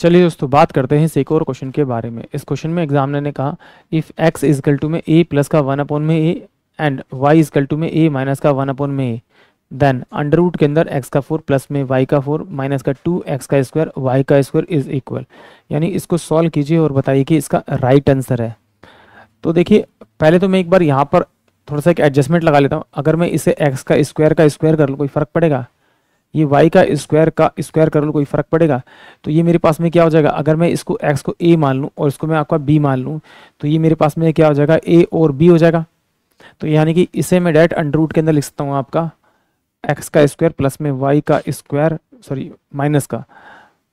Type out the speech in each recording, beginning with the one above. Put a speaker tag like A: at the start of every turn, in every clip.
A: चलिए दोस्तों बात करते हैं एक और क्वेश्चन के बारे में इस क्वेश्चन में एग्जामिनर ने कहा इफ़ एक्स इजकल टू में ए प्लस का वन अपॉन में a and y is equal to में ए माइनस का वन अपॉन में ए देन अंडर रूट के अंदर एक्स का फोर प्लस में वाई का फोर माइनस का टू एक्स का स्क्वायर वाई का स्क्वायर इज इक्वल यानी इसको सॉल्व कीजिए और बताइए कि इसका राइट आंसर है तो देखिए पहले तो मैं एक बार यहाँ पर थोड़ा सा एक एडजस्टमेंट लगा लेता हूँ अगर मैं इसे एक्स का स्क्वायर का स्क्वायर कर लूँ कोई फ़र्क पड़ेगा ये y का स्क्वायर का स्क्वायर कर लो कोई फ़र्क पड़ेगा तो ये मेरे पास में क्या हो जाएगा अगर मैं इसको x को a मान लूँ और इसको मैं आपका b मान लूँ तो ये मेरे पास में क्या हो जाएगा a और b हो जाएगा तो यानी कि इसे मैं डायरेक्ट अंडर रूट के अंदर लिख सकता हूँ आपका x का स्क्वायर प्लस में y का स्क्वायर सॉरी माइनस का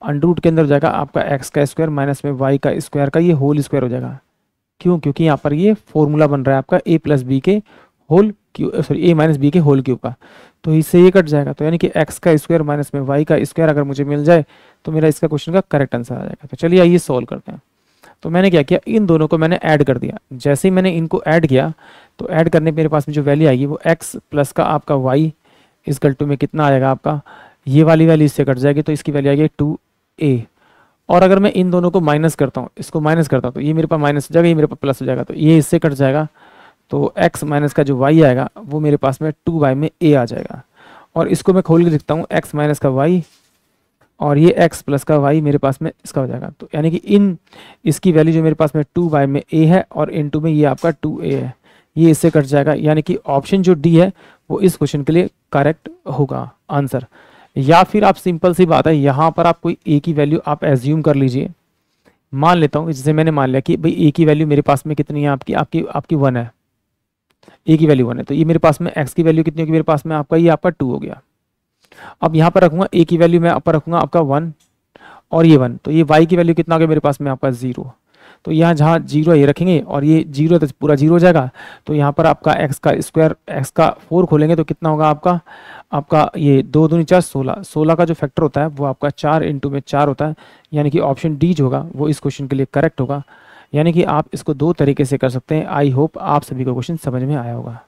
A: अंडर रूट के अंदर हो जाएगा आपका एक्स का स्क्वायर माइनस में वाई का स्क्वायर का ये होल स्क्वायर हो जाएगा क्यों क्योंकि यहाँ पर ये फॉर्मूला बन रहा है आपका ए प्लस बी के whole cube sorry a minus b के होल क्यूब का तो इससे ये कट जाएगा तो यानी कि एक्स का स्क्वायर माइनस में वाई का स्क्वायर अगर मुझे मिल जाए तो मेरा इसका क्वेश्चन का करेक्ट आंसर आ जाएगा तो चलिए आइए सॉल्व करते हैं तो मैंने क्या किया इन दोनों को मैंने ऐड कर दिया जैसे ही मैंने इनको ऐड किया तो ऐड करने मेरे पास में जो वैल्यू आएगी वो एक्स प्लस का आपका वाई इस गल्टू में कितना आएगा आपका ये वाली वैल्यू इससे कट जाएगी तो इसकी वैल्यू आएगी टू ए और अगर मैं इन दोनों को माइनस करता हूँ इसको माइनस करता हूँ तो ये मेरे पास माइनस हो जाएगा ये मेरे पास प्लस हो जाएगा तो ये इससे कट जाएगा तो x माइनस का जो y आएगा वो मेरे पास में टू वाई में a आ जाएगा और इसको मैं खोल के लिखता हूँ x माइनस का y और ये x प्लस का y मेरे पास में इसका हो जाएगा तो यानी कि इन इसकी वैल्यू जो मेरे पास में टू वाई में a है और इन टू में ये आपका टू ए है ये इससे कट जाएगा यानी कि ऑप्शन जो डी है वो इस क्वेश्चन के लिए करेक्ट होगा आंसर या फिर आप सिंपल सी बात है यहाँ पर आप कोई ए की वैल्यू आप एज्यूम कर लीजिए मान लेता हूँ जैसे मैंने मान लिया कि भाई ए की वैल्यू मेरे पास में कितनी है आपकी आपकी आपकी वन है ए की वैल्यू वन है तो ये मेरे पास में एक्स की वैल्यू कितनी होगी मेरे पास में आपका ये आपका टू हो गया अब यहाँ पर रखूंगा ए की वैल्यू मैं पर रखूंगा आपका वन और ये वन तो ये वाई की वैल्यू कितना हो गया मेरे पास में आपका ज़ीरो तो यहाँ जहाँ जीरो ये रखेंगे और ये जीरो तो पूरा जीरो हो जाएगा तो यहाँ पर आपका एक्स का स्क्वायर एक्स का फोर खोलेंगे तो कितना होगा आपका आपका ये दो दूनी चार सोलह सोलह का जो फैक्टर होता है वो आपका चार इंटू में चार होता है यानी कि ऑप्शन डी जो होगा वो इस क्वेश्चन के लिए करेक्ट होगा यानी कि आप इसको दो तरीके से कर सकते हैं आई होप आप सभी को क्वेश्चन समझ में आया होगा